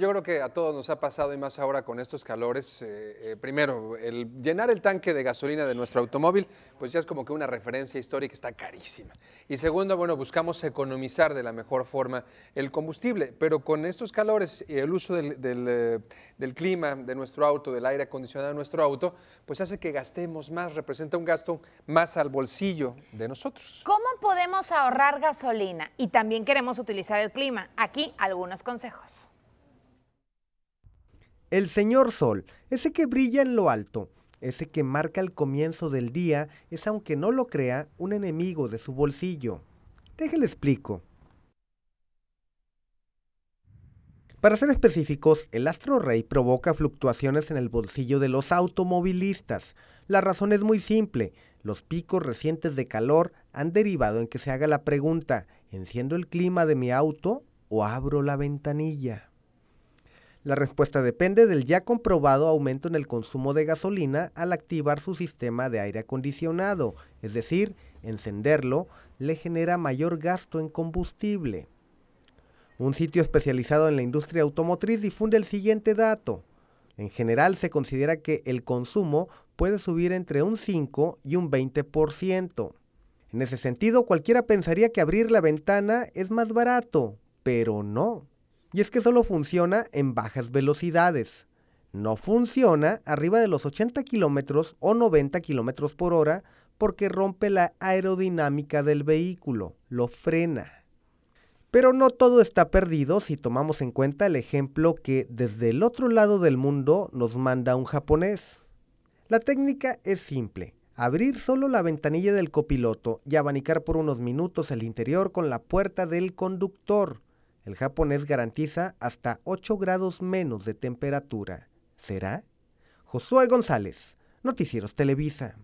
Yo creo que a todos nos ha pasado y más ahora con estos calores. Eh, eh, primero, el llenar el tanque de gasolina de nuestro automóvil, pues ya es como que una referencia histórica, está carísima. Y segundo, bueno, buscamos economizar de la mejor forma el combustible, pero con estos calores y eh, el uso del clima de nuestro auto, del aire acondicionado de nuestro auto, pues hace que gastemos más, representa un gasto más al bolsillo de nosotros. ¿Cómo podemos ahorrar gasolina? Y también queremos utilizar el clima. Aquí algunos consejos. El Señor Sol, ese que brilla en lo alto, ese que marca el comienzo del día, es aunque no lo crea, un enemigo de su bolsillo. Déjele explico. Para ser específicos, el astro rey provoca fluctuaciones en el bolsillo de los automovilistas. La razón es muy simple. Los picos recientes de calor han derivado en que se haga la pregunta, ¿enciendo el clima de mi auto o abro la ventanilla? La respuesta depende del ya comprobado aumento en el consumo de gasolina al activar su sistema de aire acondicionado, es decir, encenderlo le genera mayor gasto en combustible. Un sitio especializado en la industria automotriz difunde el siguiente dato. En general se considera que el consumo puede subir entre un 5 y un 20%. En ese sentido, cualquiera pensaría que abrir la ventana es más barato, pero no. Y es que solo funciona en bajas velocidades. No funciona arriba de los 80 kilómetros o 90 kilómetros por hora porque rompe la aerodinámica del vehículo, lo frena. Pero no todo está perdido si tomamos en cuenta el ejemplo que desde el otro lado del mundo nos manda un japonés. La técnica es simple, abrir solo la ventanilla del copiloto y abanicar por unos minutos el interior con la puerta del conductor el japonés garantiza hasta 8 grados menos de temperatura. ¿Será? Josué González, Noticieros Televisa.